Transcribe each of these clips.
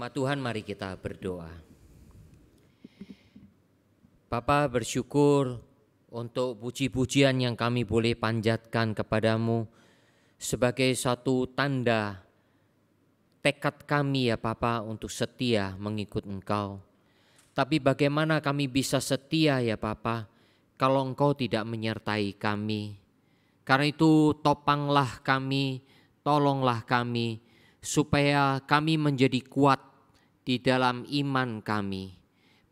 hikmat Tuhan mari kita berdoa. Bapa bersyukur untuk puji-pujian yang kami boleh panjatkan kepadamu sebagai satu tanda tekad kami ya Papa untuk setia mengikut Engkau. Tapi bagaimana kami bisa setia ya Papa kalau Engkau tidak menyertai kami. Karena itu topanglah kami, tolonglah kami supaya kami menjadi kuat di dalam iman kami.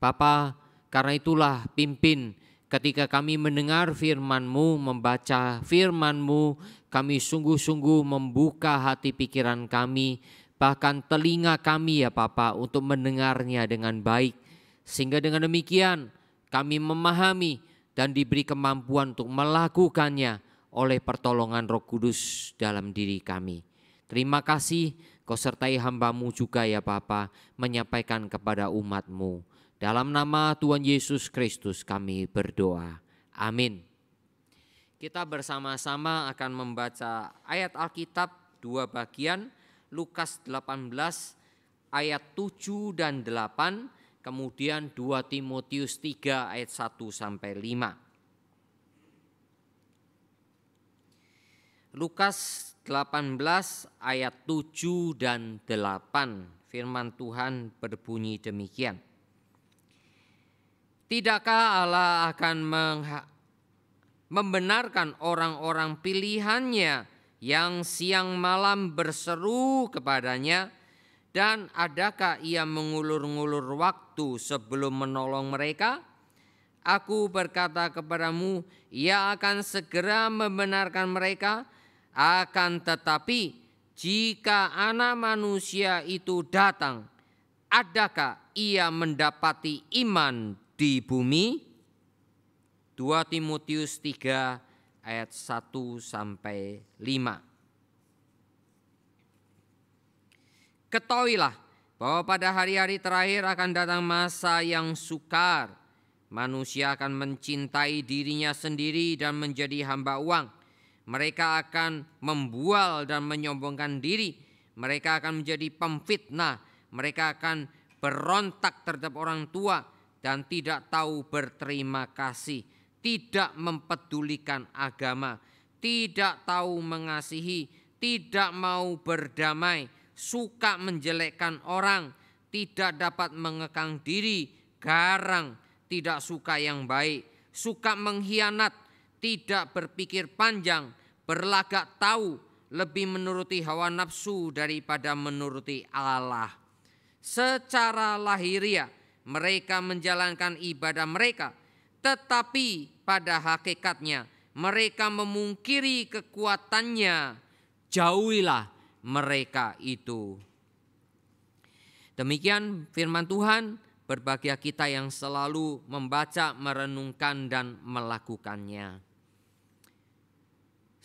Bapa, karena itulah pimpin ketika kami mendengar firman-Mu, membaca firman-Mu, kami sungguh-sungguh membuka hati pikiran kami, bahkan telinga kami ya Bapa untuk mendengarnya dengan baik. Sehingga dengan demikian kami memahami dan diberi kemampuan untuk melakukannya oleh pertolongan Roh Kudus dalam diri kami. Terima kasih Kau sertai hambamu juga ya Bapa, menyampaikan kepada umatmu. Dalam nama Tuhan Yesus Kristus kami berdoa. Amin. Kita bersama-sama akan membaca ayat Alkitab dua bagian, Lukas 18 ayat 7 dan 8, kemudian 2 Timotius 3 ayat 1 sampai 5. Lukas 18 ayat 7 dan 8 firman Tuhan berbunyi demikian. Tidakkah Allah akan membenarkan orang-orang pilihannya yang siang malam berseru kepadanya dan adakah ia mengulur-ngulur waktu sebelum menolong mereka? Aku berkata kepadamu, ia akan segera membenarkan mereka akan tetapi jika anak manusia itu datang, adakah ia mendapati iman di bumi? 2 Timotius 3 ayat 1 sampai 5. Ketahuilah bahwa pada hari-hari terakhir akan datang masa yang sukar. Manusia akan mencintai dirinya sendiri dan menjadi hamba uang mereka akan membual dan menyombongkan diri. Mereka akan menjadi pemfitnah. Mereka akan berontak terhadap orang tua dan tidak tahu berterima kasih, tidak mempedulikan agama, tidak tahu mengasihi, tidak mau berdamai, suka menjelekkan orang, tidak dapat mengekang diri, garang, tidak suka yang baik, suka mengkhianat, tidak berpikir panjang, berlagak tahu, lebih menuruti hawa nafsu daripada menuruti Allah. Secara lahiriah mereka menjalankan ibadah mereka, tetapi pada hakikatnya mereka memungkiri kekuatannya. Jauhilah mereka itu. Demikian firman Tuhan, berbahagia kita yang selalu membaca, merenungkan dan melakukannya.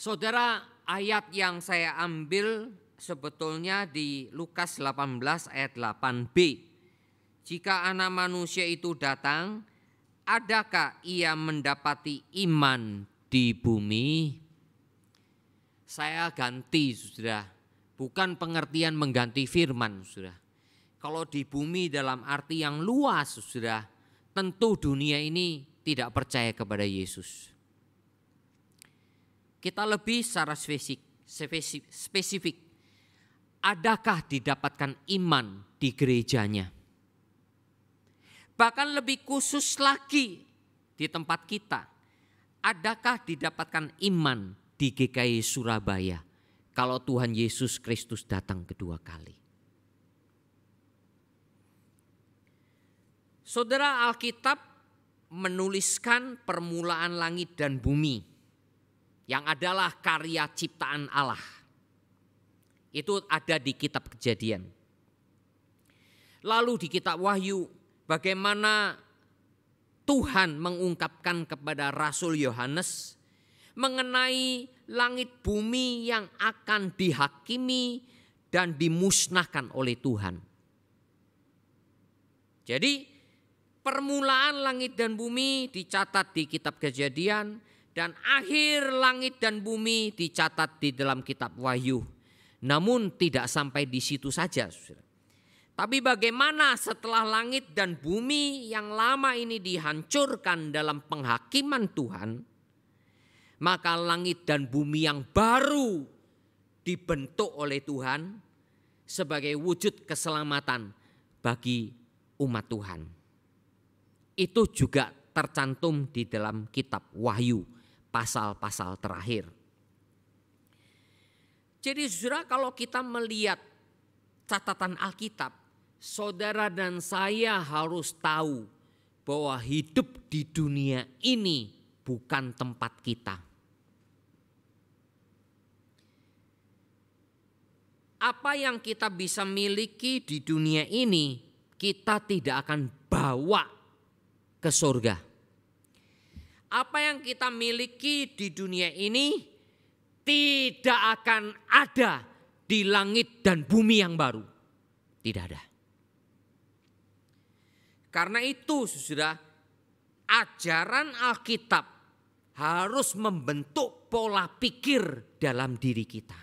Saudara, ayat yang saya ambil sebetulnya di Lukas 18 ayat 8b. Jika anak manusia itu datang, adakah ia mendapati iman di bumi? Saya ganti sudah, bukan pengertian mengganti firman sudah. Kalau di bumi dalam arti yang luas sudah, tentu dunia ini tidak percaya kepada Yesus kita lebih secara spesifik, spesifik. Adakah didapatkan iman di gerejanya? Bahkan lebih khusus lagi di tempat kita. Adakah didapatkan iman di GKI e Surabaya kalau Tuhan Yesus Kristus datang kedua kali? Saudara Alkitab menuliskan permulaan langit dan bumi yang adalah karya ciptaan Allah. Itu ada di kitab Kejadian. Lalu di kitab Wahyu bagaimana Tuhan mengungkapkan kepada Rasul Yohanes mengenai langit bumi yang akan dihakimi dan dimusnahkan oleh Tuhan. Jadi permulaan langit dan bumi dicatat di kitab Kejadian dan akhir langit dan bumi dicatat di dalam kitab Wahyu. Namun tidak sampai di situ saja. Tapi bagaimana setelah langit dan bumi yang lama ini dihancurkan dalam penghakiman Tuhan, maka langit dan bumi yang baru dibentuk oleh Tuhan sebagai wujud keselamatan bagi umat Tuhan. Itu juga tercantum di dalam kitab Wahyu pasal-pasal terakhir. Jadi saudara kalau kita melihat catatan Alkitab, saudara dan saya harus tahu bahwa hidup di dunia ini bukan tempat kita. Apa yang kita bisa miliki di dunia ini, kita tidak akan bawa ke surga apa yang kita miliki di dunia ini tidak akan ada di langit dan bumi yang baru. Tidak ada. Karena itu sudah ajaran Alkitab harus membentuk pola pikir dalam diri kita.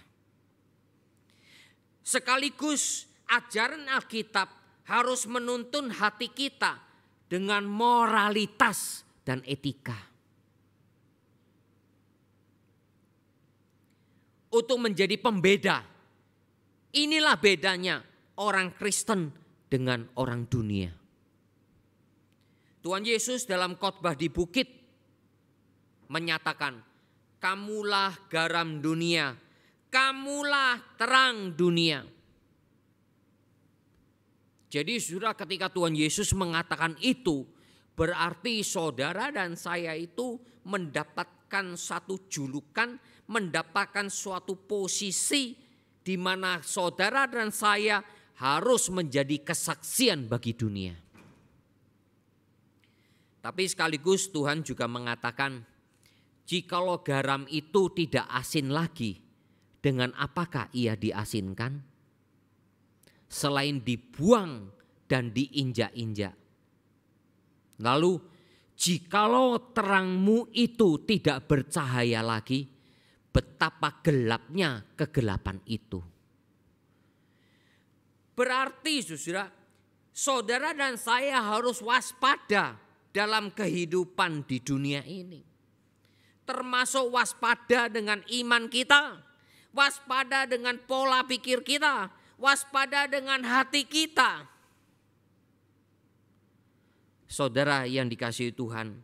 Sekaligus ajaran Alkitab harus menuntun hati kita dengan moralitas dan etika. untuk menjadi pembeda. Inilah bedanya orang Kristen dengan orang dunia. Tuhan Yesus dalam khotbah di bukit menyatakan, "Kamulah garam dunia, kamulah terang dunia." Jadi sudah ketika Tuhan Yesus mengatakan itu, berarti saudara dan saya itu mendapatkan satu julukan mendapatkan suatu posisi di mana saudara dan saya harus menjadi kesaksian bagi dunia. Tapi sekaligus Tuhan juga mengatakan, jikalau garam itu tidak asin lagi, dengan apakah ia diasinkan? Selain dibuang dan diinjak-injak. Lalu, jikalau terangmu itu tidak bercahaya lagi, betapa gelapnya kegelapan itu. Berarti saudara, saudara dan saya harus waspada dalam kehidupan di dunia ini. Termasuk waspada dengan iman kita, waspada dengan pola pikir kita, waspada dengan hati kita. Saudara yang dikasihi Tuhan,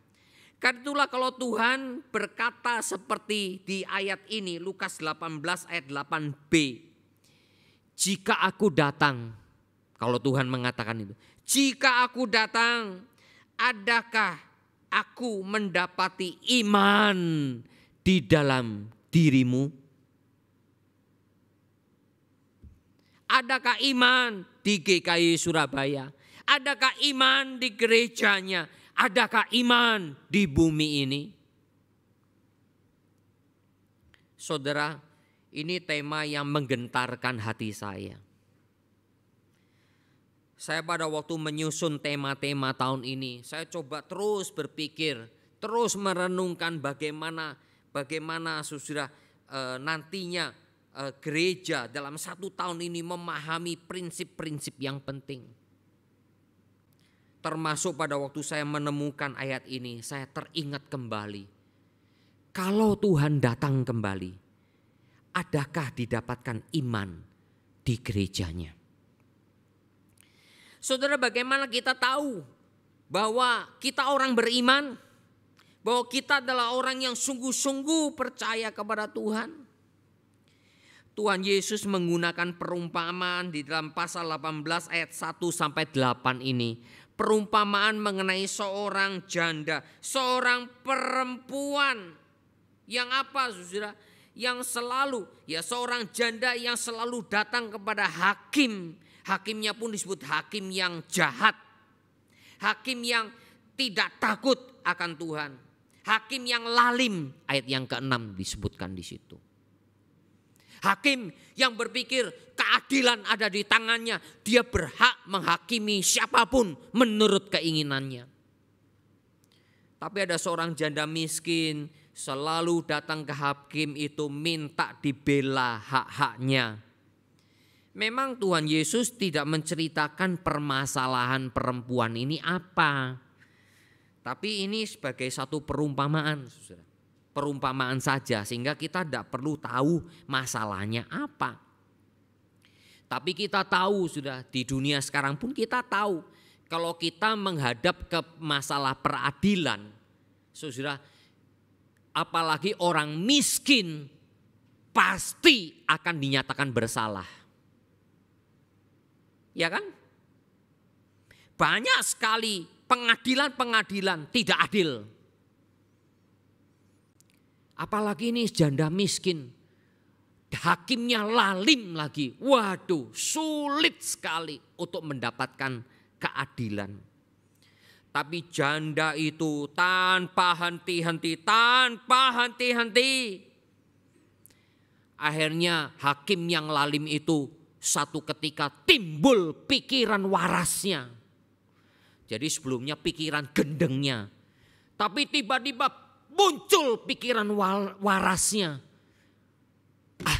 karena itulah kalau Tuhan berkata seperti di ayat ini Lukas 18 ayat 8b. Jika aku datang, kalau Tuhan mengatakan itu, jika aku datang, adakah aku mendapati iman di dalam dirimu? Adakah iman di GKI Surabaya? Adakah iman di gerejanya? Adakah iman di bumi ini? Saudara, ini tema yang menggentarkan hati saya. Saya pada waktu menyusun tema-tema tahun ini, saya coba terus berpikir, terus merenungkan bagaimana bagaimana saudara e, nantinya e, gereja dalam satu tahun ini memahami prinsip-prinsip yang penting termasuk pada waktu saya menemukan ayat ini, saya teringat kembali. Kalau Tuhan datang kembali, adakah didapatkan iman di gerejanya? Saudara, bagaimana kita tahu bahwa kita orang beriman, bahwa kita adalah orang yang sungguh-sungguh percaya kepada Tuhan? Tuhan Yesus menggunakan perumpamaan di dalam pasal 18 ayat 1 sampai 8 ini perumpamaan mengenai seorang janda, seorang perempuan yang apa Saudara? Yang selalu ya seorang janda yang selalu datang kepada hakim. Hakimnya pun disebut hakim yang jahat. Hakim yang tidak takut akan Tuhan. Hakim yang lalim ayat yang keenam disebutkan di situ. Hakim yang berpikir keadilan ada di tangannya, dia berhak menghakimi siapapun menurut keinginannya. Tapi ada seorang janda miskin selalu datang ke hakim itu minta dibela hak-haknya. Memang Tuhan Yesus tidak menceritakan permasalahan perempuan ini apa. Tapi ini sebagai satu perumpamaan. Saudara perumpamaan saja sehingga kita tidak perlu tahu masalahnya apa. Tapi kita tahu sudah di dunia sekarang pun kita tahu kalau kita menghadap ke masalah peradilan, saudara, apalagi orang miskin pasti akan dinyatakan bersalah. Ya kan? Banyak sekali pengadilan-pengadilan tidak adil. Apalagi ini janda miskin. Hakimnya lalim lagi. Waduh, sulit sekali untuk mendapatkan keadilan. Tapi janda itu tanpa henti-henti, tanpa henti-henti. Akhirnya hakim yang lalim itu satu ketika timbul pikiran warasnya. Jadi sebelumnya pikiran gendengnya. Tapi tiba-tiba muncul pikiran warasnya. Ah,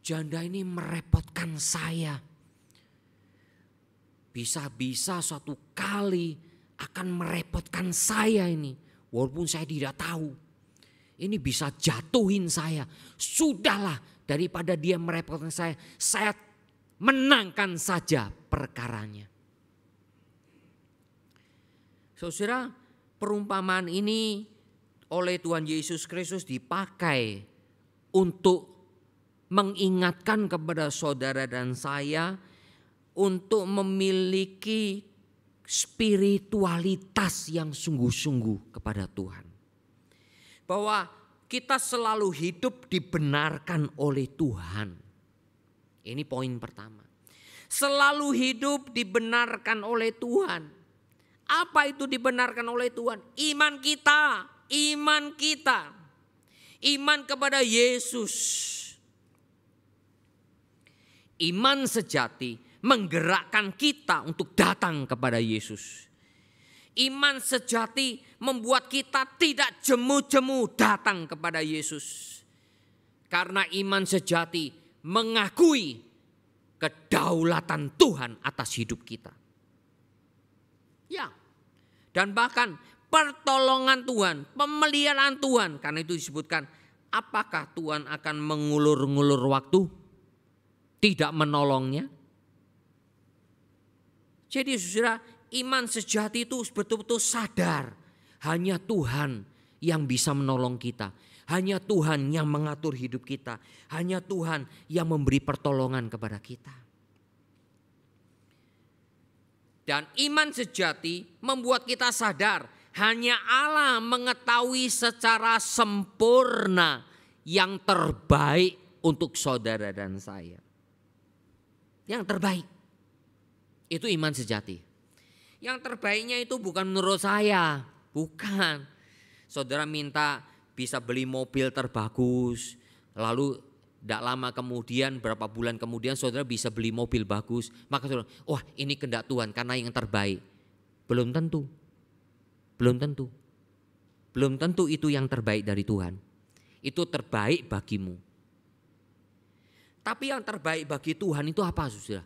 janda ini merepotkan saya. Bisa-bisa suatu kali akan merepotkan saya ini. Walaupun saya tidak tahu. Ini bisa jatuhin saya. Sudahlah daripada dia merepotkan saya. Saya menangkan saja perkaranya. Saudara, perumpamaan ini oleh Tuhan Yesus Kristus dipakai untuk mengingatkan kepada saudara dan saya untuk memiliki spiritualitas yang sungguh-sungguh kepada Tuhan. Bahwa kita selalu hidup dibenarkan oleh Tuhan. Ini poin pertama. Selalu hidup dibenarkan oleh Tuhan. Apa itu dibenarkan oleh Tuhan? Iman kita, iman kita. Iman kepada Yesus. Iman sejati menggerakkan kita untuk datang kepada Yesus. Iman sejati membuat kita tidak jemu-jemu datang kepada Yesus. Karena iman sejati mengakui kedaulatan Tuhan atas hidup kita. Ya, dan bahkan pertolongan Tuhan, pemeliharaan Tuhan. Karena itu disebutkan, apakah Tuhan akan mengulur-ngulur waktu? Tidak menolongnya? Jadi saudara, iman sejati itu betul-betul sadar. Hanya Tuhan yang bisa menolong kita. Hanya Tuhan yang mengatur hidup kita. Hanya Tuhan yang memberi pertolongan kepada kita. Dan iman sejati membuat kita sadar hanya Allah mengetahui secara sempurna yang terbaik untuk saudara dan saya. Yang terbaik. Itu iman sejati. Yang terbaiknya itu bukan menurut saya. Bukan. Saudara minta bisa beli mobil terbagus. Lalu tidak lama kemudian, berapa bulan kemudian saudara bisa beli mobil bagus. Maka saudara, wah ini kendak Tuhan karena yang terbaik. Belum tentu. Belum tentu. Belum tentu itu yang terbaik dari Tuhan. Itu terbaik bagimu. Tapi yang terbaik bagi Tuhan itu apa saudara?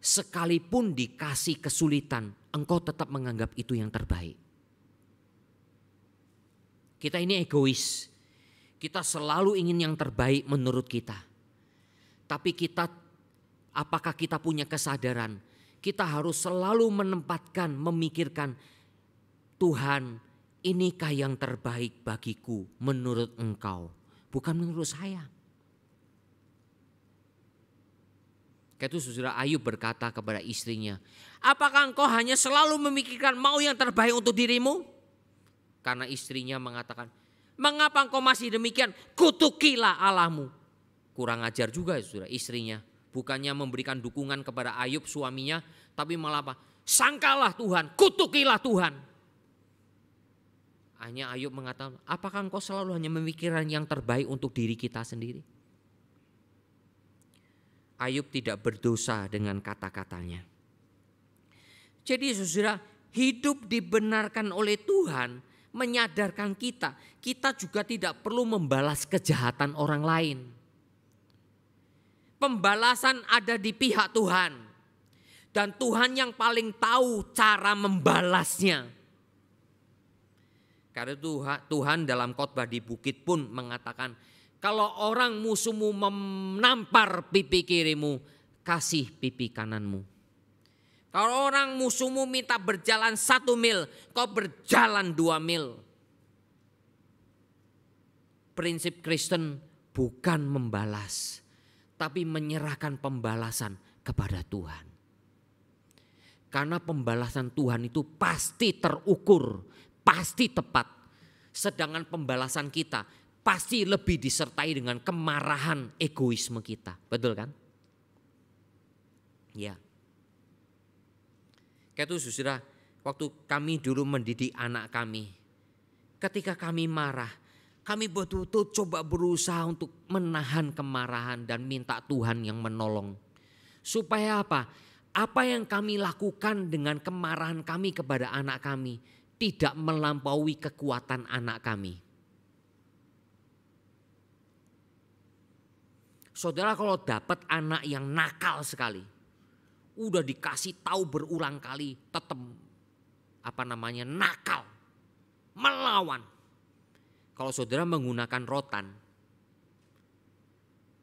Sekalipun dikasih kesulitan, engkau tetap menganggap itu yang terbaik. Kita ini egois. Kita selalu ingin yang terbaik menurut kita. Tapi kita apakah kita punya kesadaran? Kita harus selalu menempatkan, memikirkan Tuhan inikah yang terbaik bagiku menurut engkau, bukan menurut saya. Ketu saudara Ayub berkata kepada istrinya, apakah engkau hanya selalu memikirkan mau yang terbaik untuk dirimu? Karena istrinya mengatakan, mengapa engkau masih demikian? Kutukilah alamu. Kurang ajar juga ya saudara istrinya. Bukannya memberikan dukungan kepada Ayub suaminya, tapi malah apa? Sangkalah Tuhan, kutukilah Tuhan. Hanya Ayub mengatakan, apakah engkau selalu hanya memikirkan yang terbaik untuk diri kita sendiri? Ayub tidak berdosa dengan kata-katanya. Jadi saudara, hidup dibenarkan oleh Tuhan menyadarkan kita, kita juga tidak perlu membalas kejahatan orang lain. Pembalasan ada di pihak Tuhan. Dan Tuhan yang paling tahu cara membalasnya karena itu Tuhan dalam khotbah di bukit pun mengatakan, kalau orang musuhmu menampar pipi kirimu, kasih pipi kananmu. Kalau orang musuhmu minta berjalan satu mil, kau berjalan dua mil. Prinsip Kristen bukan membalas, tapi menyerahkan pembalasan kepada Tuhan. Karena pembalasan Tuhan itu pasti terukur pasti tepat. Sedangkan pembalasan kita pasti lebih disertai dengan kemarahan egoisme kita. Betul kan? Ya. Kayak itu saudara, waktu kami dulu mendidik anak kami. Ketika kami marah, kami betul-betul coba berusaha untuk menahan kemarahan dan minta Tuhan yang menolong. Supaya apa? Apa yang kami lakukan dengan kemarahan kami kepada anak kami tidak melampaui kekuatan anak kami. Saudara kalau dapat anak yang nakal sekali, udah dikasih tahu berulang kali, tetap apa namanya nakal, melawan. Kalau saudara menggunakan rotan,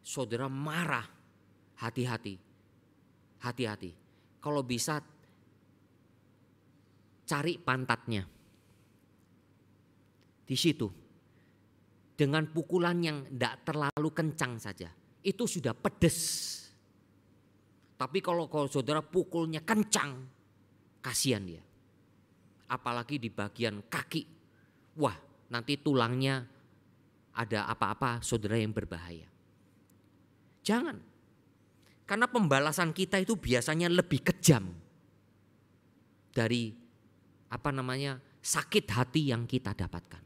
saudara marah, hati-hati, hati-hati. Kalau bisa cari pantatnya. Di situ, dengan pukulan yang tidak terlalu kencang saja, itu sudah pedes. Tapi kalau kalau saudara pukulnya kencang, kasihan dia. Apalagi di bagian kaki. Wah, nanti tulangnya ada apa-apa saudara yang berbahaya. Jangan. Karena pembalasan kita itu biasanya lebih kejam dari apa namanya sakit hati yang kita dapatkan.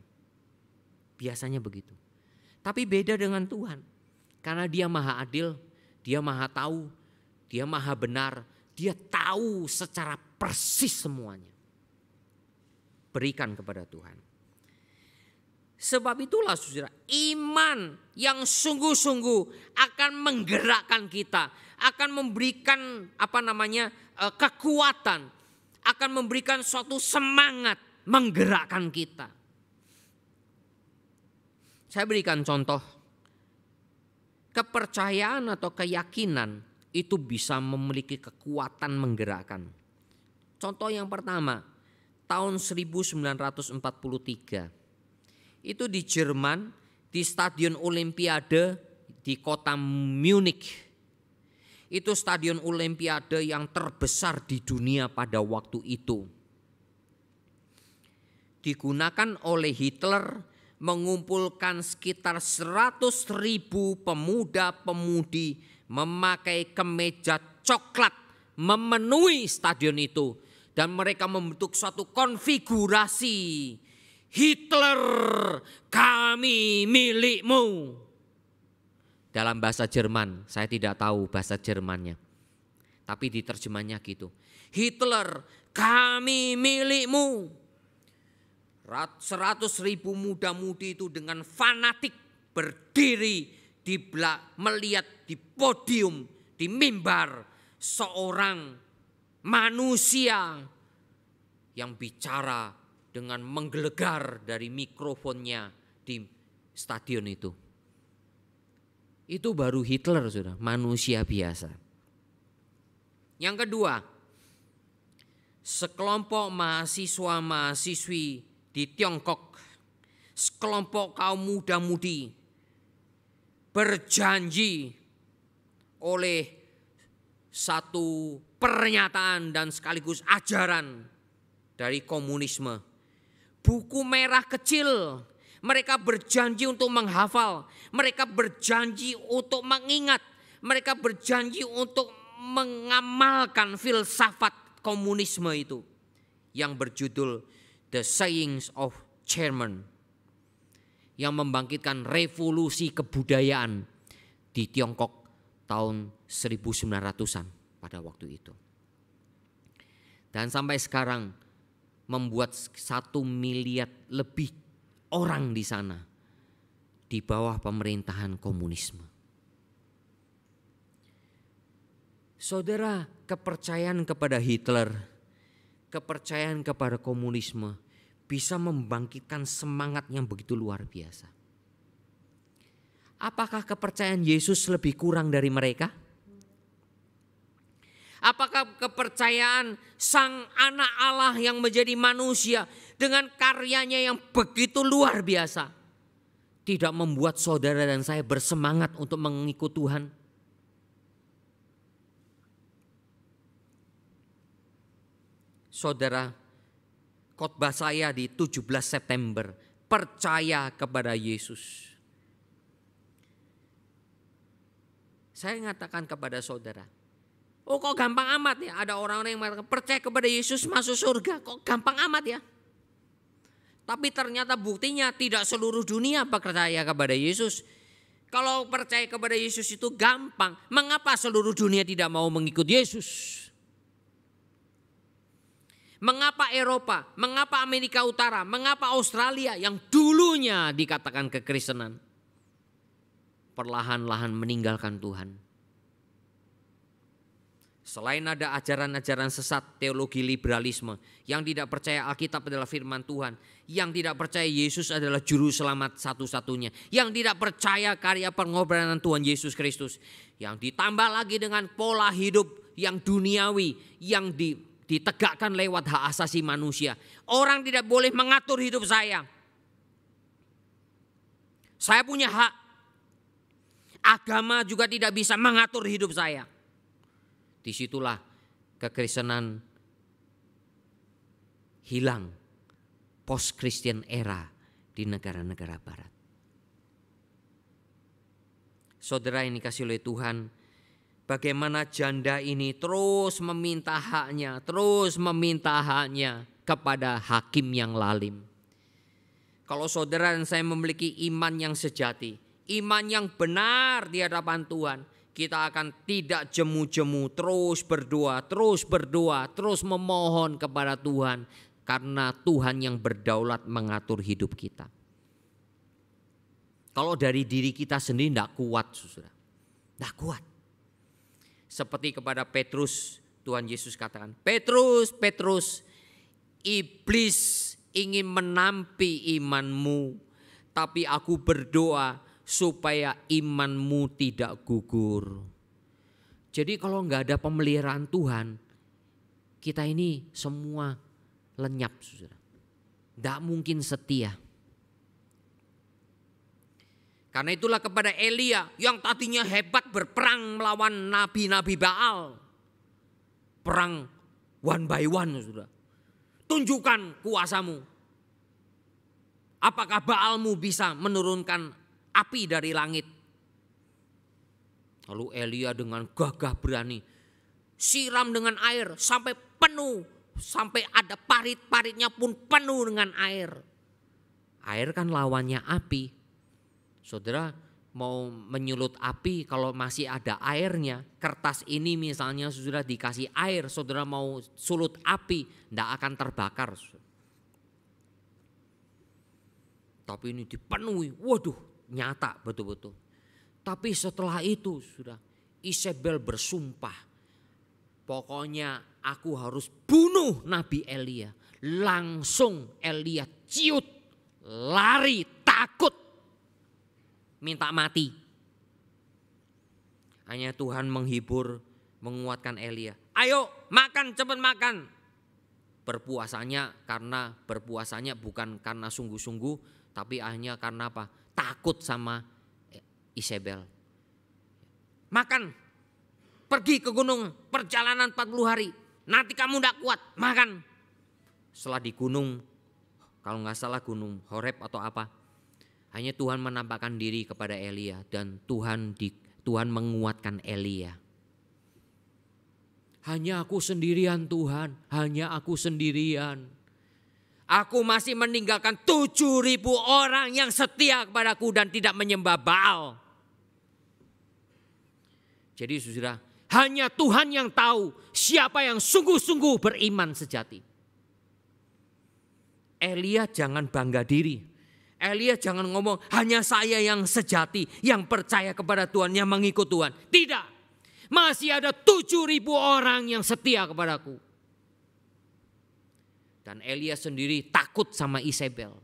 Biasanya begitu. Tapi beda dengan Tuhan. Karena dia maha adil, dia maha tahu, dia maha benar, dia tahu secara persis semuanya. Berikan kepada Tuhan. Sebab itulah saudara, iman yang sungguh-sungguh akan menggerakkan kita, akan memberikan apa namanya eh, kekuatan, akan memberikan suatu semangat menggerakkan kita. Saya berikan contoh. Kepercayaan atau keyakinan itu bisa memiliki kekuatan menggerakkan. Contoh yang pertama, tahun 1943. Itu di Jerman, di Stadion Olimpiade di kota Munich itu stadion olimpiade yang terbesar di dunia pada waktu itu. Digunakan oleh Hitler mengumpulkan sekitar 100 ribu pemuda-pemudi memakai kemeja coklat memenuhi stadion itu. Dan mereka membentuk suatu konfigurasi Hitler kami milikmu dalam bahasa Jerman. Saya tidak tahu bahasa Jermannya. Tapi diterjemahnya gitu. Hitler, kami milikmu. Seratus ribu muda-mudi itu dengan fanatik berdiri di belak, melihat di podium, di mimbar seorang manusia yang bicara dengan menggelegar dari mikrofonnya di stadion itu. Itu baru Hitler sudah, manusia biasa. Yang kedua, sekelompok mahasiswa-mahasiswi di Tiongkok, sekelompok kaum muda-mudi berjanji oleh satu pernyataan dan sekaligus ajaran dari komunisme. Buku merah kecil mereka berjanji untuk menghafal. Mereka berjanji untuk mengingat. Mereka berjanji untuk mengamalkan filsafat komunisme itu. Yang berjudul The Sayings of Chairman. Yang membangkitkan revolusi kebudayaan di Tiongkok tahun 1900-an pada waktu itu. Dan sampai sekarang membuat satu miliar lebih orang di sana di bawah pemerintahan komunisme. Saudara, kepercayaan kepada Hitler, kepercayaan kepada komunisme bisa membangkitkan semangat yang begitu luar biasa. Apakah kepercayaan Yesus lebih kurang dari mereka? Apakah kepercayaan Sang Anak Allah yang menjadi manusia dengan karyanya yang begitu luar biasa. Tidak membuat saudara dan saya bersemangat untuk mengikut Tuhan. Saudara, khotbah saya di 17 September, percaya kepada Yesus. Saya mengatakan kepada saudara, Oh kok gampang amat ya ada orang-orang yang percaya kepada Yesus masuk surga kok gampang amat ya. Tapi ternyata buktinya tidak seluruh dunia percaya kepada Yesus. Kalau percaya kepada Yesus itu gampang, mengapa seluruh dunia tidak mau mengikut Yesus? Mengapa Eropa, mengapa Amerika Utara, mengapa Australia yang dulunya dikatakan kekristenan perlahan-lahan meninggalkan Tuhan? Selain ada ajaran-ajaran sesat teologi liberalisme yang tidak percaya Alkitab adalah firman Tuhan, yang tidak percaya Yesus adalah juru selamat satu-satunya, yang tidak percaya karya pengobatan Tuhan Yesus Kristus, yang ditambah lagi dengan pola hidup yang duniawi yang di, ditegakkan lewat hak asasi manusia. Orang tidak boleh mengatur hidup saya. Saya punya hak. Agama juga tidak bisa mengatur hidup saya. Disitulah kekristenan hilang post-Christian era di negara-negara barat. Saudara ini kasih oleh Tuhan, bagaimana janda ini terus meminta haknya, terus meminta haknya kepada hakim yang lalim. Kalau saudara dan saya memiliki iman yang sejati, iman yang benar di hadapan Tuhan, kita akan tidak jemu-jemu terus berdoa, terus berdoa, terus memohon kepada Tuhan karena Tuhan yang berdaulat mengatur hidup kita. Kalau dari diri kita sendiri tidak kuat, saudara, tidak kuat. Seperti kepada Petrus, Tuhan Yesus katakan, Petrus, Petrus, iblis ingin menampi imanmu, tapi aku berdoa supaya imanmu tidak gugur. Jadi kalau nggak ada pemeliharaan Tuhan, kita ini semua lenyap, saudara. Tidak mungkin setia. Karena itulah kepada Elia yang tadinya hebat berperang melawan nabi-nabi Baal. Perang one by one, saudara. Tunjukkan kuasamu. Apakah Baalmu bisa menurunkan api dari langit. Lalu Elia dengan gagah berani siram dengan air sampai penuh, sampai ada parit-paritnya pun penuh dengan air. Air kan lawannya api. Saudara mau menyulut api kalau masih ada airnya, kertas ini misalnya saudara dikasih air, saudara mau sulut api, tidak akan terbakar. Tapi ini dipenuhi, waduh nyata betul-betul. Tapi setelah itu sudah Isabel bersumpah. Pokoknya aku harus bunuh Nabi Elia. Langsung Elia ciut, lari, takut. Minta mati. Hanya Tuhan menghibur, menguatkan Elia. Ayo makan, cepat makan. Berpuasanya karena berpuasanya bukan karena sungguh-sungguh, tapi hanya karena apa? takut sama eh, Isabel. Makan, pergi ke gunung, perjalanan 40 hari. Nanti kamu tidak kuat, makan. Setelah di gunung, kalau nggak salah gunung Horeb atau apa, hanya Tuhan menampakkan diri kepada Elia dan Tuhan di, Tuhan menguatkan Elia. Hanya aku sendirian Tuhan, hanya aku sendirian. Aku masih meninggalkan tujuh ribu orang yang setia kepadaku dan tidak menyembah Baal. Jadi saudara, hanya Tuhan yang tahu siapa yang sungguh-sungguh beriman sejati. Elia jangan bangga diri. Elia jangan ngomong hanya saya yang sejati, yang percaya kepada Tuhan, yang mengikut Tuhan. Tidak. Masih ada tujuh ribu orang yang setia kepadaku. Dan Elia sendiri takut sama Isabel.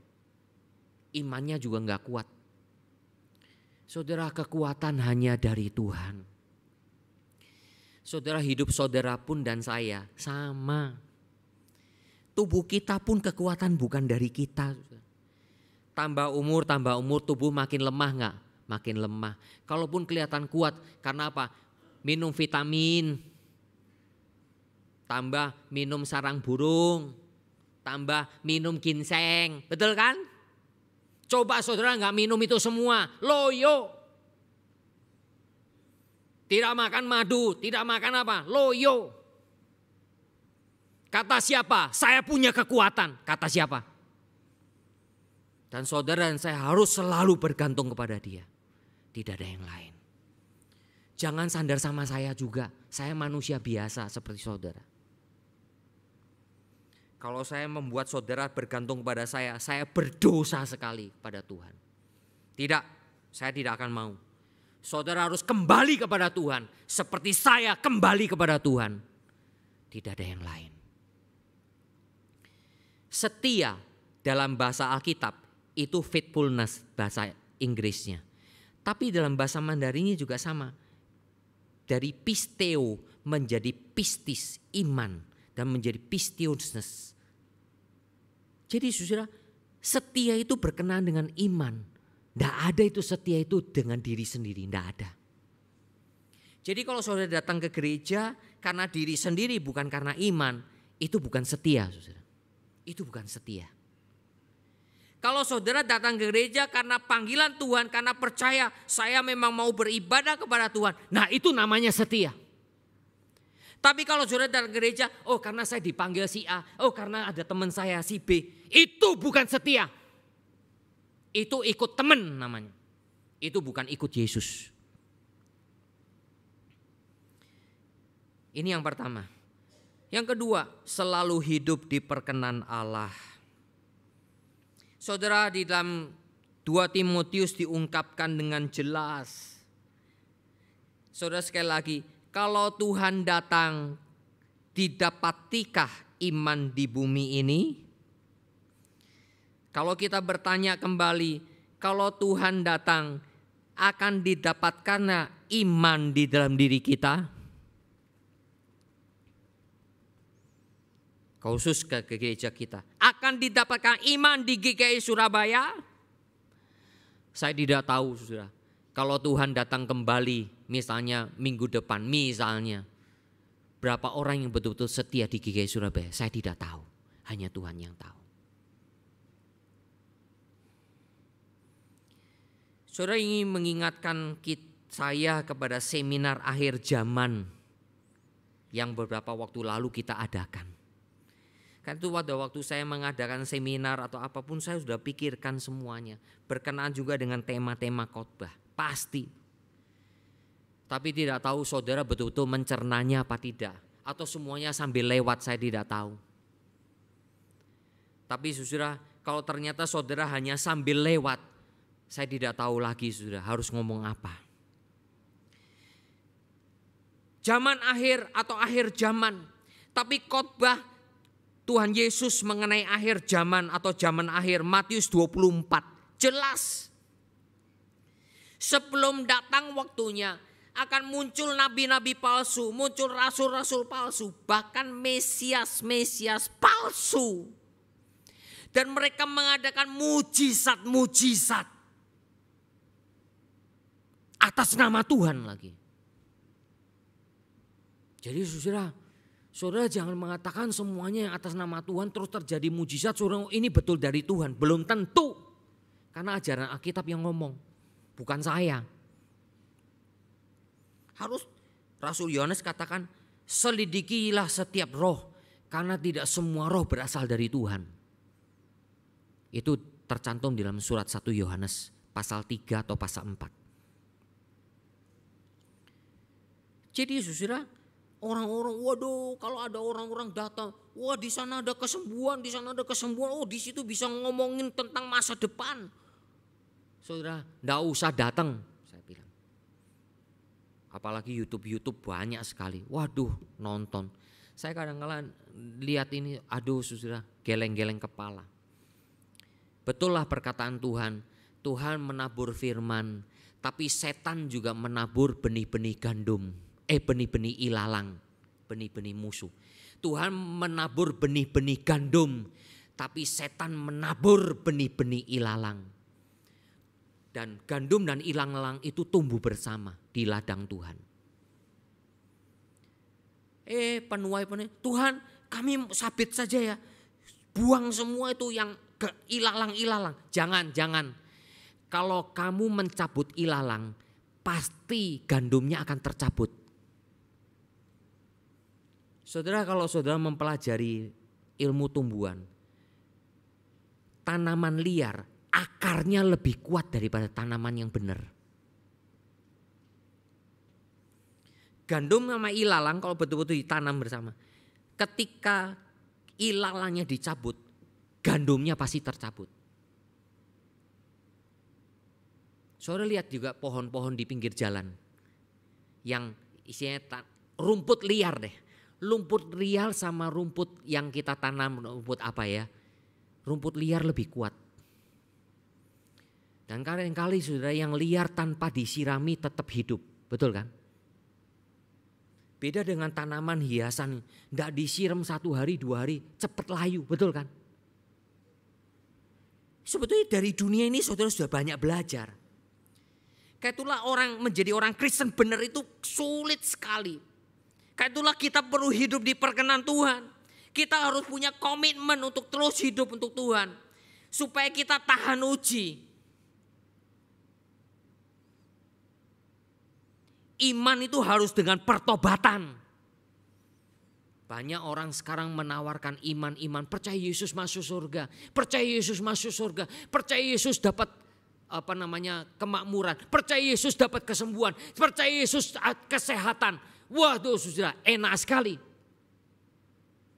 Imannya juga nggak kuat. Saudara kekuatan hanya dari Tuhan. Saudara hidup saudara pun dan saya sama. Tubuh kita pun kekuatan bukan dari kita. Tambah umur, tambah umur tubuh makin lemah nggak? Makin lemah. Kalaupun kelihatan kuat, karena apa? Minum vitamin, tambah minum sarang burung, tambah minum ginseng. Betul kan? Coba saudara nggak minum itu semua, loyo. Tidak makan madu, tidak makan apa? Loyo. Kata siapa? Saya punya kekuatan. Kata siapa? Dan saudara saya harus selalu bergantung kepada dia. Tidak ada yang lain. Jangan sandar sama saya juga. Saya manusia biasa seperti saudara. Kalau saya membuat saudara bergantung kepada saya, saya berdosa sekali pada Tuhan. Tidak, saya tidak akan mau. Saudara harus kembali kepada Tuhan, seperti saya kembali kepada Tuhan. Tidak ada yang lain. Setia dalam bahasa Alkitab itu faithfulness bahasa Inggrisnya. Tapi dalam bahasa Mandarinnya juga sama. Dari pisteo menjadi pistis, iman dan menjadi pistiousness. Jadi saudara, setia itu berkenaan dengan iman. Tidak ada itu setia itu dengan diri sendiri, tidak ada. Jadi kalau saudara datang ke gereja karena diri sendiri bukan karena iman, itu bukan setia saudara. Itu bukan setia. Kalau saudara datang ke gereja karena panggilan Tuhan, karena percaya saya memang mau beribadah kepada Tuhan. Nah itu namanya setia. Tapi kalau saudara datang gereja, oh karena saya dipanggil si A, oh karena ada teman saya si B. Itu bukan setia. Itu ikut teman namanya. Itu bukan ikut Yesus. Ini yang pertama. Yang kedua, selalu hidup di perkenan Allah. Saudara di dalam 2 Timotius diungkapkan dengan jelas. Saudara sekali lagi, kalau Tuhan datang, didapatikah iman di bumi ini? Kalau kita bertanya kembali, kalau Tuhan datang, akan didapatkan iman di dalam diri kita? Khusus ke, gereja kita. Akan didapatkan iman di GKI Surabaya? Saya tidak tahu, saudara. Kalau Tuhan datang kembali, misalnya minggu depan misalnya berapa orang yang betul-betul setia di GKI Surabaya saya tidak tahu hanya Tuhan yang tahu Saudara ingin mengingatkan saya kepada seminar akhir zaman yang beberapa waktu lalu kita adakan. Kan itu pada waktu saya mengadakan seminar atau apapun saya sudah pikirkan semuanya. Berkenaan juga dengan tema-tema khotbah. Pasti tapi tidak tahu saudara betul-betul mencernanya apa tidak atau semuanya sambil lewat saya tidak tahu. Tapi saudara, kalau ternyata saudara hanya sambil lewat, saya tidak tahu lagi sudah harus ngomong apa. Zaman akhir atau akhir zaman, tapi khotbah Tuhan Yesus mengenai akhir zaman atau zaman akhir Matius 24 jelas sebelum datang waktunya akan muncul nabi-nabi palsu, muncul rasul-rasul palsu, bahkan mesias-mesias palsu. Dan mereka mengadakan mujizat-mujizat atas nama Tuhan lagi. Jadi saudara, saudara jangan mengatakan semuanya yang atas nama Tuhan terus terjadi mujizat, saudara ini betul dari Tuhan, belum tentu. Karena ajaran Alkitab yang ngomong, bukan saya. Harus Rasul Yohanes katakan selidikilah setiap roh karena tidak semua roh berasal dari Tuhan. Itu tercantum dalam surat 1 Yohanes pasal 3 atau pasal 4. Jadi susira orang-orang waduh kalau ada orang-orang datang, wah di sana ada kesembuhan, di sana ada kesembuhan, oh di situ bisa ngomongin tentang masa depan. Saudara, ndak usah datang, apalagi YouTube-YouTube banyak sekali. Waduh, nonton. Saya kadang-kadang lihat ini, aduh sudah geleng-geleng kepala. Betullah perkataan Tuhan, Tuhan menabur firman, tapi setan juga menabur benih-benih gandum, eh benih-benih ilalang, benih-benih musuh. Tuhan menabur benih-benih gandum, tapi setan menabur benih-benih ilalang dan gandum dan ilang-elang itu tumbuh bersama di ladang Tuhan. Eh penuai penuai, Tuhan kami sabit saja ya, buang semua itu yang ke ilalang-ilalang. Jangan, jangan. Kalau kamu mencabut ilalang, pasti gandumnya akan tercabut. Saudara kalau saudara mempelajari ilmu tumbuhan, tanaman liar akarnya lebih kuat daripada tanaman yang benar. Gandum sama ilalang kalau betul-betul ditanam bersama. Ketika ilalangnya dicabut, gandumnya pasti tercabut. Soalnya lihat juga pohon-pohon di pinggir jalan yang isinya rumput liar deh. Rumput liar sama rumput yang kita tanam, rumput apa ya? Rumput liar lebih kuat dan kali-kali saudara yang liar tanpa disirami tetap hidup. Betul kan? Beda dengan tanaman hiasan. Tidak disiram satu hari dua hari cepat layu. Betul kan? Sebetulnya dari dunia ini saudara sudah banyak belajar. Kayak itulah orang menjadi orang Kristen benar itu sulit sekali. Kayak itulah kita perlu hidup di perkenan Tuhan. Kita harus punya komitmen untuk terus hidup untuk Tuhan. Supaya kita tahan uji. Iman itu harus dengan pertobatan. Banyak orang sekarang menawarkan iman-iman, percaya Yesus masuk surga, percaya Yesus masuk surga, percaya Yesus dapat apa namanya kemakmuran, percaya Yesus dapat kesembuhan, percaya Yesus kesehatan. Waduh sudah enak sekali.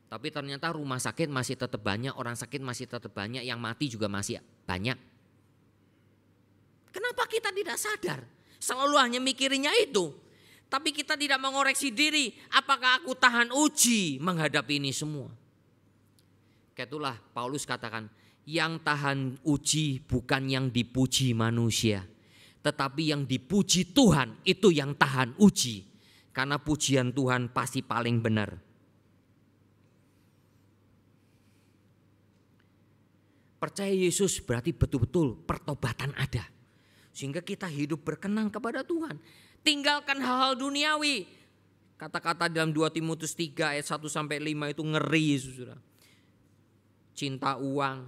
Tapi ternyata rumah sakit masih tetap banyak, orang sakit masih tetap banyak, yang mati juga masih banyak. Kenapa kita tidak sadar? Selalu hanya mikirinya itu. Tapi kita tidak mengoreksi diri. Apakah aku tahan uji menghadapi ini semua? Itulah Paulus katakan, yang tahan uji bukan yang dipuji manusia. Tetapi yang dipuji Tuhan itu yang tahan uji. Karena pujian Tuhan pasti paling benar. Percaya Yesus berarti betul-betul pertobatan ada sehingga kita hidup berkenan kepada Tuhan. Tinggalkan hal-hal duniawi. Kata-kata dalam 2 Timotius 3 ayat 1 sampai 5 itu ngeri, Saudara. Cinta uang,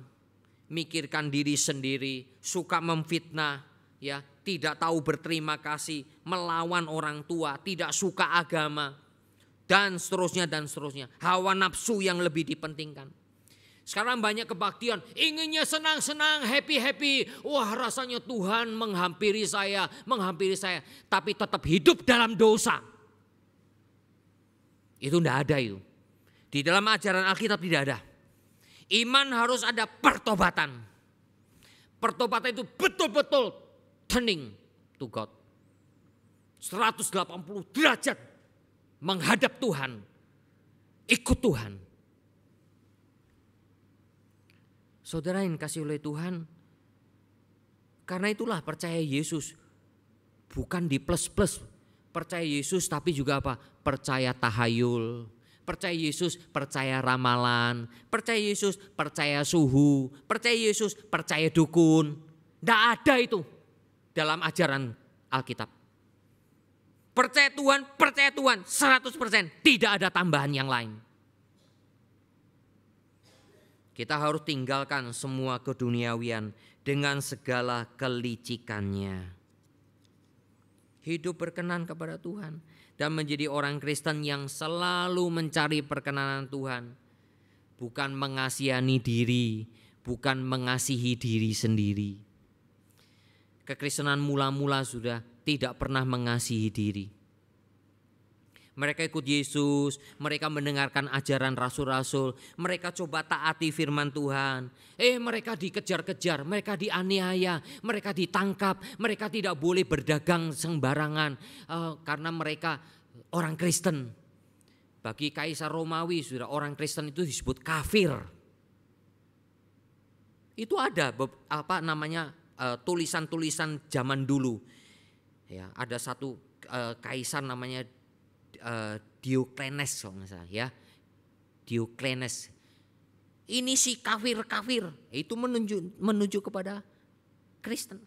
mikirkan diri sendiri, suka memfitnah, ya, tidak tahu berterima kasih, melawan orang tua, tidak suka agama, dan seterusnya dan seterusnya. Hawa nafsu yang lebih dipentingkan. Sekarang banyak kebaktian, inginnya senang-senang, happy-happy. Wah rasanya Tuhan menghampiri saya, menghampiri saya. Tapi tetap hidup dalam dosa. Itu tidak ada itu. Di dalam ajaran Alkitab tidak ada. Iman harus ada pertobatan. Pertobatan itu betul-betul turning to God. 180 derajat menghadap Tuhan. Ikut Tuhan Saudara yang kasih oleh Tuhan, karena itulah percaya Yesus bukan di plus-plus percaya Yesus tapi juga apa? percaya tahayul, percaya Yesus percaya ramalan, percaya Yesus percaya suhu, percaya Yesus percaya dukun. Tidak ada itu dalam ajaran Alkitab. Percaya Tuhan, percaya Tuhan 100%, tidak ada tambahan yang lain. Kita harus tinggalkan semua keduniawian dengan segala kelicikannya. Hidup berkenan kepada Tuhan dan menjadi orang Kristen yang selalu mencari perkenanan Tuhan, bukan mengasihani diri, bukan mengasihi diri sendiri. Kekristenan mula-mula sudah tidak pernah mengasihi diri mereka ikut Yesus, mereka mendengarkan ajaran rasul-rasul, mereka coba taati firman Tuhan. Eh, mereka dikejar-kejar, mereka dianiaya, mereka ditangkap, mereka tidak boleh berdagang sembarangan uh, karena mereka orang Kristen. Bagi Kaisar Romawi sudah orang Kristen itu disebut kafir. Itu ada apa namanya eh, tulisan-tulisan zaman dulu. Ya, ada satu uh, kaisar namanya uh, kalau nggak salah ya. Dioclenes. Ini si kafir-kafir itu menuju menuju kepada Kristen.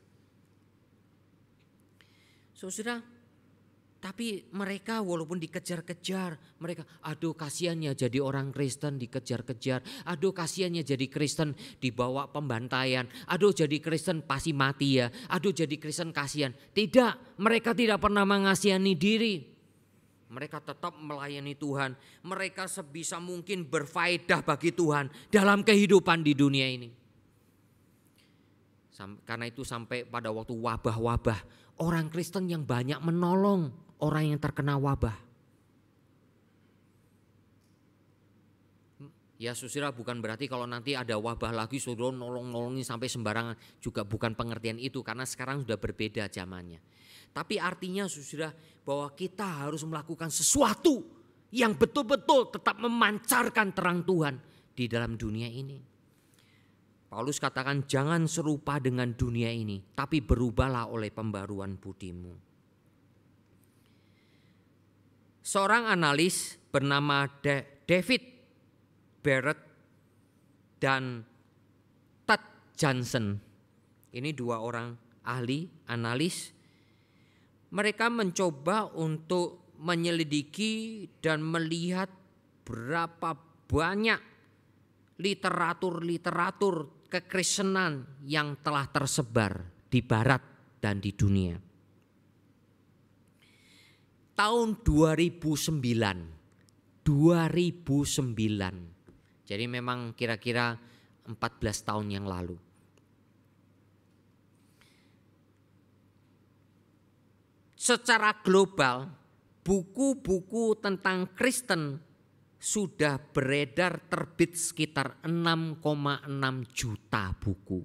Saudara, so, tapi mereka walaupun dikejar-kejar, mereka aduh kasihannya jadi orang Kristen dikejar-kejar, aduh kasihannya jadi Kristen dibawa pembantaian, aduh jadi Kristen pasti mati ya, aduh jadi Kristen kasihan. Tidak, mereka tidak pernah mengasihani diri. Mereka tetap melayani Tuhan. Mereka sebisa mungkin berfaedah bagi Tuhan dalam kehidupan di dunia ini. Karena itu sampai pada waktu wabah-wabah, orang Kristen yang banyak menolong orang yang terkena wabah. Ya susira bukan berarti kalau nanti ada wabah lagi suruh nolong-nolongin sampai sembarangan. Juga bukan pengertian itu karena sekarang sudah berbeda zamannya tapi artinya sudah bahwa kita harus melakukan sesuatu yang betul-betul tetap memancarkan terang Tuhan di dalam dunia ini. Paulus katakan jangan serupa dengan dunia ini, tapi berubahlah oleh pembaruan budimu. Seorang analis bernama David Barrett dan Ted Johnson. Ini dua orang ahli analis mereka mencoba untuk menyelidiki dan melihat berapa banyak literatur-literatur kekristenan yang telah tersebar di barat dan di dunia. Tahun 2009, 2009. Jadi memang kira-kira 14 tahun yang lalu. secara global buku-buku tentang Kristen sudah beredar terbit sekitar 6,6 juta buku.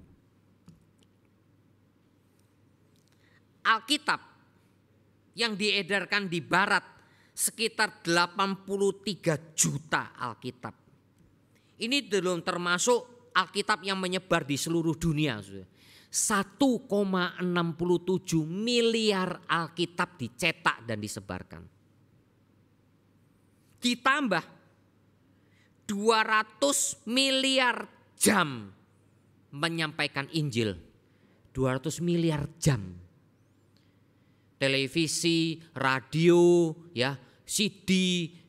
Alkitab yang diedarkan di barat sekitar 83 juta Alkitab. Ini belum termasuk Alkitab yang menyebar di seluruh dunia. Sudah. 1,67 miliar Alkitab dicetak dan disebarkan. Ditambah 200 miliar jam menyampaikan Injil. 200 miliar jam. Televisi, radio, ya, CD,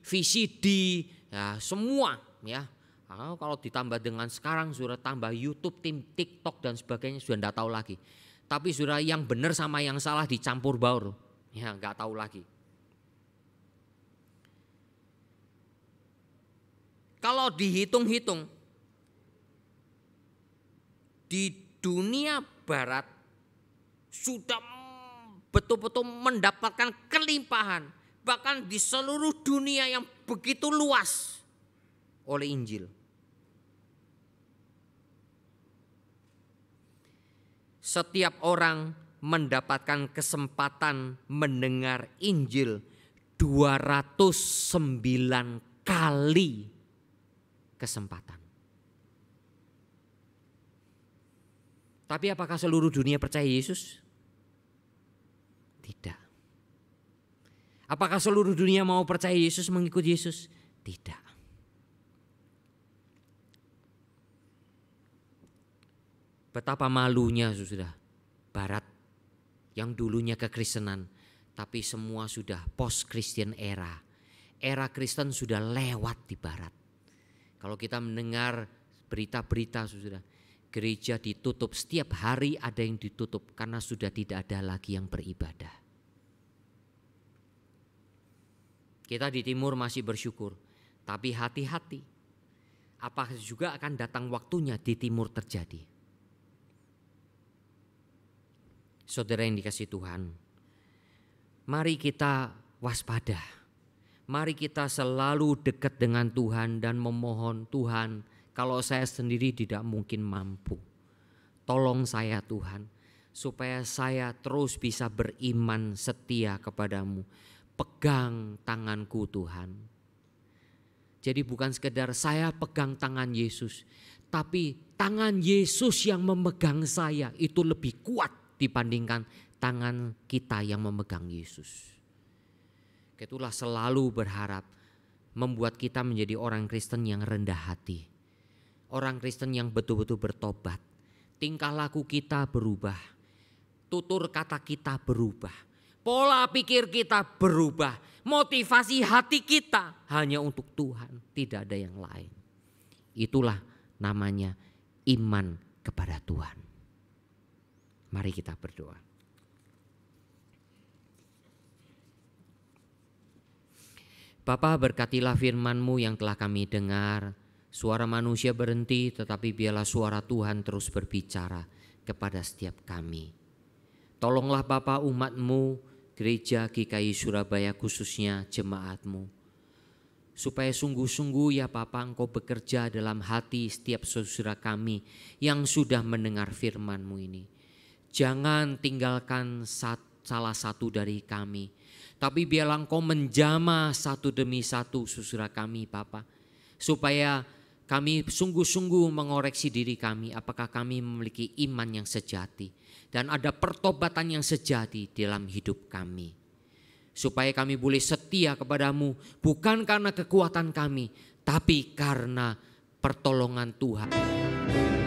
VCD, ya, semua ya Nah, kalau ditambah dengan sekarang sudah tambah YouTube, tim TikTok dan sebagainya sudah tidak tahu lagi. Tapi sudah yang benar sama yang salah dicampur baur, ya nggak tahu lagi. Kalau dihitung-hitung di dunia barat sudah betul-betul mendapatkan kelimpahan bahkan di seluruh dunia yang begitu luas oleh Injil. setiap orang mendapatkan kesempatan mendengar Injil 209 kali kesempatan. Tapi apakah seluruh dunia percaya Yesus? Tidak. Apakah seluruh dunia mau percaya Yesus, mengikuti Yesus? Tidak. Betapa malunya sudah Barat yang dulunya kekristenan, tapi semua sudah post Christian era. Era Kristen sudah lewat di Barat. Kalau kita mendengar berita-berita sudah gereja ditutup setiap hari ada yang ditutup karena sudah tidak ada lagi yang beribadah. Kita di timur masih bersyukur, tapi hati-hati. Apa juga akan datang waktunya di timur terjadi? saudara yang dikasih Tuhan, mari kita waspada. Mari kita selalu dekat dengan Tuhan dan memohon Tuhan, kalau saya sendiri tidak mungkin mampu. Tolong saya Tuhan, supaya saya terus bisa beriman setia kepadamu. Pegang tanganku Tuhan. Jadi bukan sekedar saya pegang tangan Yesus, tapi tangan Yesus yang memegang saya itu lebih kuat dibandingkan tangan kita yang memegang Yesus. Itulah selalu berharap membuat kita menjadi orang Kristen yang rendah hati. Orang Kristen yang betul-betul bertobat. Tingkah laku kita berubah. Tutur kata kita berubah. Pola pikir kita berubah. Motivasi hati kita hanya untuk Tuhan, tidak ada yang lain. Itulah namanya iman kepada Tuhan. Mari kita berdoa. Bapa berkatilah firmanmu yang telah kami dengar. Suara manusia berhenti tetapi biarlah suara Tuhan terus berbicara kepada setiap kami. Tolonglah Bapa umatmu, gereja GKI Surabaya khususnya jemaatmu. Supaya sungguh-sungguh ya Bapa engkau bekerja dalam hati setiap saudara kami yang sudah mendengar firmanmu ini Jangan tinggalkan salah satu dari kami. Tapi biarlah engkau menjama satu demi satu susura kami Bapa. Supaya kami sungguh-sungguh mengoreksi diri kami apakah kami memiliki iman yang sejati. Dan ada pertobatan yang sejati dalam hidup kami supaya kami boleh setia kepadamu, bukan karena kekuatan kami, tapi karena pertolongan Tuhan.